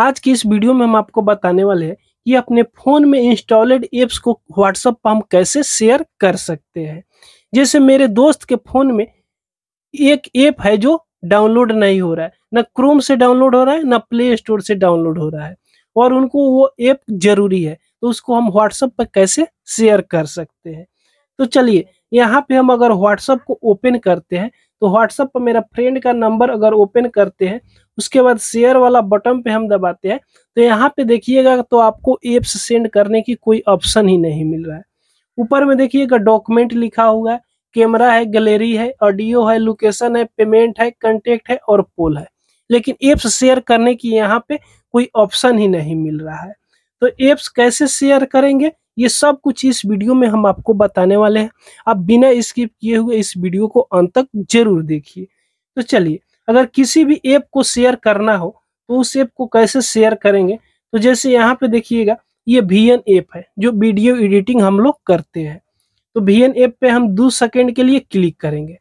आज की इस वीडियो में हम आपको बताने वाले हैं कि अपने फ़ोन में इंस्टॉलेड एप्स को व्हाट्सएप पर हम कैसे शेयर कर सकते हैं जैसे मेरे दोस्त के फ़ोन में एक ऐप है जो डाउनलोड नहीं हो रहा है ना क्रोम से डाउनलोड हो रहा है ना प्ले स्टोर से डाउनलोड हो रहा है और उनको वो ऐप जरूरी है तो उसको हम व्हाट्सएप पर कैसे शेयर कर सकते हैं तो चलिए यहाँ पे हम अगर व्हाट्सअप को ओपन करते हैं तो व्हाट्सअप पर मेरा फ्रेंड का नंबर अगर ओपन करते हैं उसके बाद शेयर वाला बटन पे हम दबाते हैं तो यहाँ पे देखिएगा तो आपको एप्स सेंड करने की कोई ऑप्शन ही नहीं मिल रहा है ऊपर में देखिएगा डॉक्यूमेंट लिखा हुआ है कैमरा है गैलरी है ऑडियो है लोकेशन है पेमेंट है कंटेक्ट है और पोल है लेकिन एप्स शेयर करने की यहाँ पे कोई ऑप्शन ही नहीं मिल रहा है तो एप्स कैसे शेयर करेंगे ये सब कुछ इस वीडियो में हम आपको बताने वाले हैं आप बिना स्किप किए हुए इस वीडियो को अंत तक जरूर देखिए तो चलिए अगर किसी भी ऐप को शेयर करना हो तो उस ऐप को कैसे शेयर करेंगे तो जैसे यहाँ पे देखिएगा ये वी एन ऐप है जो वीडियो एडिटिंग हम लोग करते हैं तो वी एन ऐप पे हम दो सेकेंड के लिए क्लिक करेंगे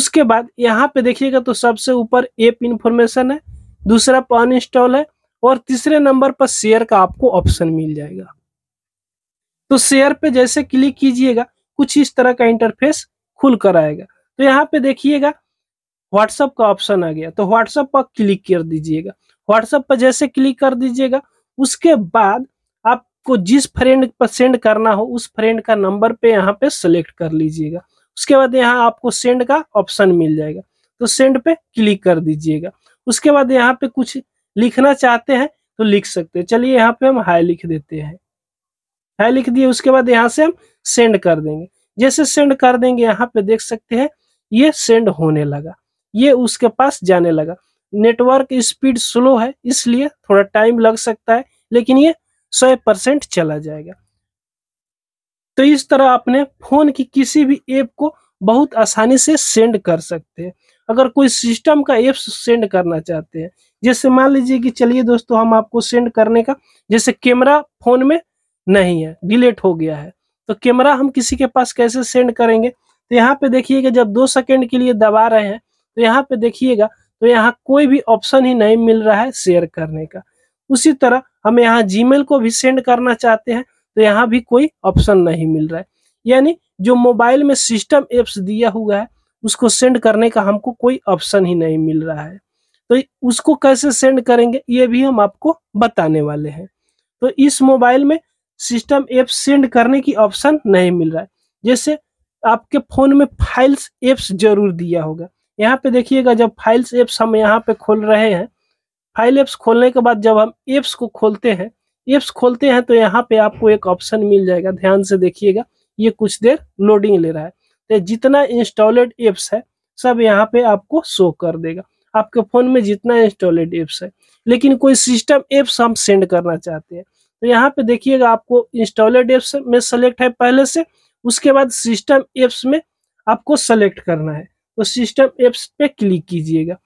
उसके बाद यहाँ पे देखिएगा तो सबसे ऊपर ऐप इन्फॉर्मेशन है दूसरा पर अनइंस्टॉल है और तीसरे नंबर पर शेयर का आपको ऑप्शन मिल जाएगा तो शेयर पे जैसे क्लिक कीजिएगा कुछ इस तरह का इंटरफेस खुल कर आएगा तो यहाँ पे देखिएगा व्हाट्सअप का ऑप्शन आ गया तो व्हाट्सअप पर क्लिक कर दीजिएगा व्हाट्सअप पर जैसे क्लिक कर दीजिएगा उसके बाद आपको जिस फ्रेंड पर सेंड करना हो उस फ्रेंड का नंबर पे यहाँ पे सेलेक्ट कर लीजिएगा उसके बाद यहाँ आपको सेंड का ऑप्शन मिल जाएगा तो सेंड पे क्लिक कर दीजिएगा उसके बाद यहाँ पे कुछ लिखना चाहते हैं तो लिख सकते हैं चलिए यहाँ पे हम हाई लिख देते हैं है लिख दिए उसके बाद यहाँ से हम सेंड कर देंगे जैसे सेंड कर देंगे यहाँ पे देख सकते हैं ये सेंड होने लगा ये उसके पास जाने लगा नेटवर्क स्पीड स्लो है इसलिए थोड़ा टाइम लग सकता है लेकिन ये सौ परसेंट चला जाएगा तो इस तरह आपने फोन की किसी भी ऐप को बहुत आसानी से सेंड कर सकते हैं अगर कोई सिस्टम का ऐप सेंड करना चाहते हैं जैसे मान लीजिए कि चलिए दोस्तों हम आपको सेंड करने का जैसे कैमरा फोन में नहीं है डिलेट हो गया है तो कैमरा हम किसी के पास कैसे सेंड करेंगे तो यहाँ पे देखिएगा जब दो सेकेंड के लिए दबा रहे हैं तो यहाँ पे देखिएगा तो यहाँ कोई भी ऑप्शन ही नहीं मिल रहा है शेयर करने का उसी तरह हम यहाँ जीमेल को भी सेंड करना चाहते हैं तो यहाँ भी कोई ऑप्शन नहीं मिल रहा है यानी जो मोबाइल में सिस्टम एप्स दिया हुआ है उसको सेंड करने का हमको कोई ऑप्शन ही नहीं मिल रहा है तो उसको कैसे सेंड करेंगे ये भी हम आपको बताने वाले हैं तो इस मोबाइल में सिस्टम एप सेंड करने की ऑप्शन नहीं मिल रहा है जैसे आपके फोन में फाइल्स एप्स जरूर दिया होगा यहाँ पे देखिएगा जब फाइल्स एप्स हम यहाँ पे खोल रहे हैं फाइल एप्स खोलने के बाद जब हम एप्स को खोलते हैं एप्स खोलते हैं तो यहाँ पे आपको एक ऑप्शन मिल जाएगा ध्यान से देखिएगा ये कुछ देर लोडिंग ले रहा है तो जितना इंस्टॉलेड एप्स है सब यहाँ पे आपको शो कर देगा आपके फ़ोन में जितना इंस्टॉलेड एप्स है लेकिन कोई सिस्टम एप्स हम सेंड करना चाहते हैं तो यहाँ पे देखिएगा आपको इंस्टॉलेड एप्स में सेलेक्ट है पहले से उसके बाद सिस्टम एप्स में आपको सेलेक्ट करना है तो सिस्टम एप्स पे क्लिक कीजिएगा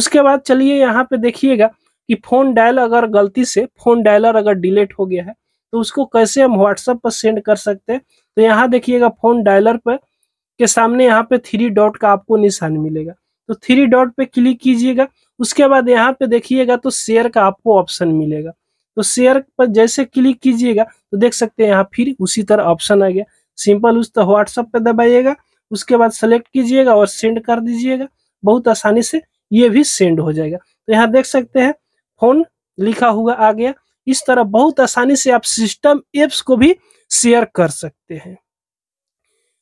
उसके बाद चलिए यहाँ पे देखिएगा कि फ़ोन डायल अगर गलती से फ़ोन डायलर अगर डिलीट हो गया है तो उसको कैसे हम व्हाट्सएप पर सेंड कर सकते हैं तो यहाँ देखिएगा फ़ोन डायलर पर के सामने यहाँ पे थ्री डॉट का आपको निशान मिलेगा तो थ्री डॉट पे क्लिक कीजिएगा उसके बाद यहाँ पे देखिएगा तो शेयर का आपको ऑप्शन मिलेगा तो शेयर पर जैसे क्लिक कीजिएगा तो देख सकते हैं यहाँ फिर उसी तरह ऑप्शन आ गया सिंपल उस तरह व्हाट्सअप पर दबाइएगा उसके बाद सेलेक्ट कीजिएगा और सेंड कर दीजिएगा बहुत आसानी से ये भी सेंड हो जाएगा तो यहाँ देख सकते हैं फोन लिखा हुआ आ गया इस तरह बहुत आसानी से आप सिस्टम एप्स को भी शेयर कर सकते हैं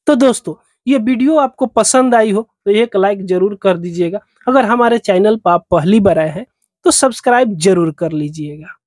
तो दोस्तों ये वीडियो आपको पसंद आई हो तो एक लाइक जरूर कर दीजिएगा अगर हमारे चैनल पर आप पहली बार आए हैं तो सब्सक्राइब जरूर कर लीजिएगा